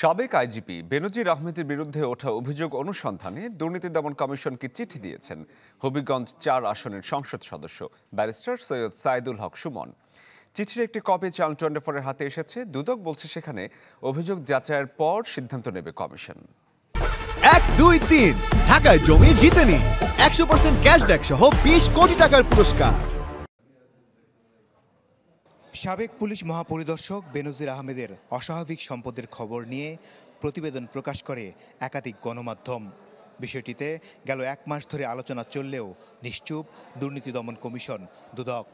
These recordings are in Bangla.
সাবেক আইজিপি বেনজির আহমেদের বিরুদ্ধে ওঠা অভিযোগ অনুসন্ধানে দুর্নীতি দমন কমিশনকে চিঠি দিয়েছেন হবিগঞ্জ চার আসনের সংসদ সদস্য ব্যারিস্টার সৈয়দ সাইদুল হক সুমন চিঠির একটি কপি চাল টোয়েন্টি হাতে এসেছে দুদক বলছে সেখানে অভিযোগ যাচাইয়ের পর সিদ্ধান্ত নেবে কমিশন এক দুই তিন ঢাকায় জমি জিতেনি একশো পার্সেন্ট ক্যাশব্যাক সহ বিশ কোটি টাকার পুরস্কার সাবেক পুলিশ মহাপরিদর্শক বেনজির আহমেদের অস্বাভাবিক সম্পদের খবর নিয়ে প্রতিবেদন প্রকাশ করে একাধিক গণমাধ্যম বিষয়টিতে গেল এক মাস ধরে আলোচনা চললেও নিশ্চুপ দুর্নীতি দমন কমিশন দুদক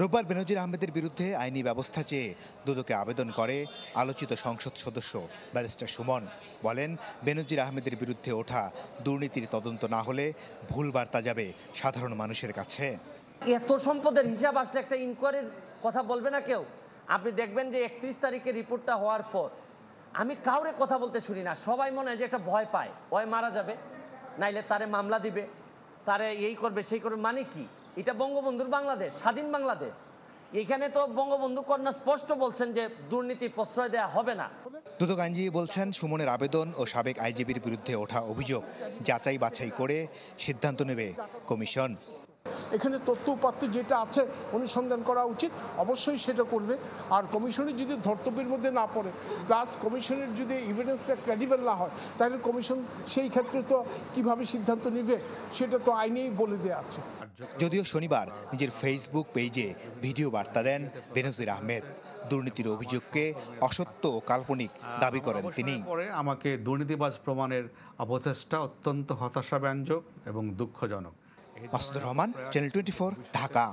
রোববার বেনজির আহমেদের বিরুদ্ধে আইনি ব্যবস্থা চেয়ে দুদকে আবেদন করে আলোচিত সংসদ সদস্য ব্যারিস্টার সুমন বলেন বেনজির আহমেদের বিরুদ্ধে ওঠা দুর্নীতির তদন্ত না হলে ভুল বার্তা যাবে সাধারণ মানুষের কাছে এত সম্পদের হিসাব আসলে একটা ইনকোয়ারির কথা বলবে না কেউ আপনি দেখবেন যে একত্রিশ তারিখে রিপোর্টটা হওয়ার পর আমি কাউরে কথা বলতে শুনি না সবাই মনে হয় যে একটা ভয় পায় ভয় মারা যাবে নাইলে তারে মামলা দিবে তারে এই করবে সেই করবে মানে কি এটা বঙ্গবন্ধুর বাংলাদেশ স্বাধীন বাংলাদেশ এখানে তো বঙ্গবন্ধু কন্যা স্পষ্ট বলছেন যে দুর্নীতি প্রশ্রয় দেয়া হবে না দুদক আইনজীবী বলছেন সুমনের আবেদন ও সাবেক আইজিবির বিরুদ্ধে ওঠা অভিযোগ যাচাই বাছাই করে সিদ্ধান্ত নেবে কমিশন এখানে তথ্য উপাত্ত যেটা আছে অনুসন্ধান করা উচিত অবশ্যই সেটা করবে আর কমিশনের যদি ধর্তব্যের মধ্যে না পড়ে প্লাস কমিশনের যদি ইভিডেন্সটা ক্রেডিবেল না হয় তাহলে কমিশন সেই ক্ষেত্রে তো কিভাবে সিদ্ধান্ত নেবে সেটা তো আইনেই বলে দেওয়া আছে যদিও শনিবার নিজের ফেসবুক পেজে ভিডিও বার্তা দেন বেনজির আহমেদ দুর্নীতির অভিযোগকে অসত্য কাল্পনিক দাবি করেন তিনি পরে আমাকে দুর্নীতিবাজ প্রমাণের অবচেষ্টা অত্যন্ত হতাশাব্যঞ্জক এবং দুঃখজনক মাসুদুর রহমান চ্যানেল টোয়েন্টি ঢাকা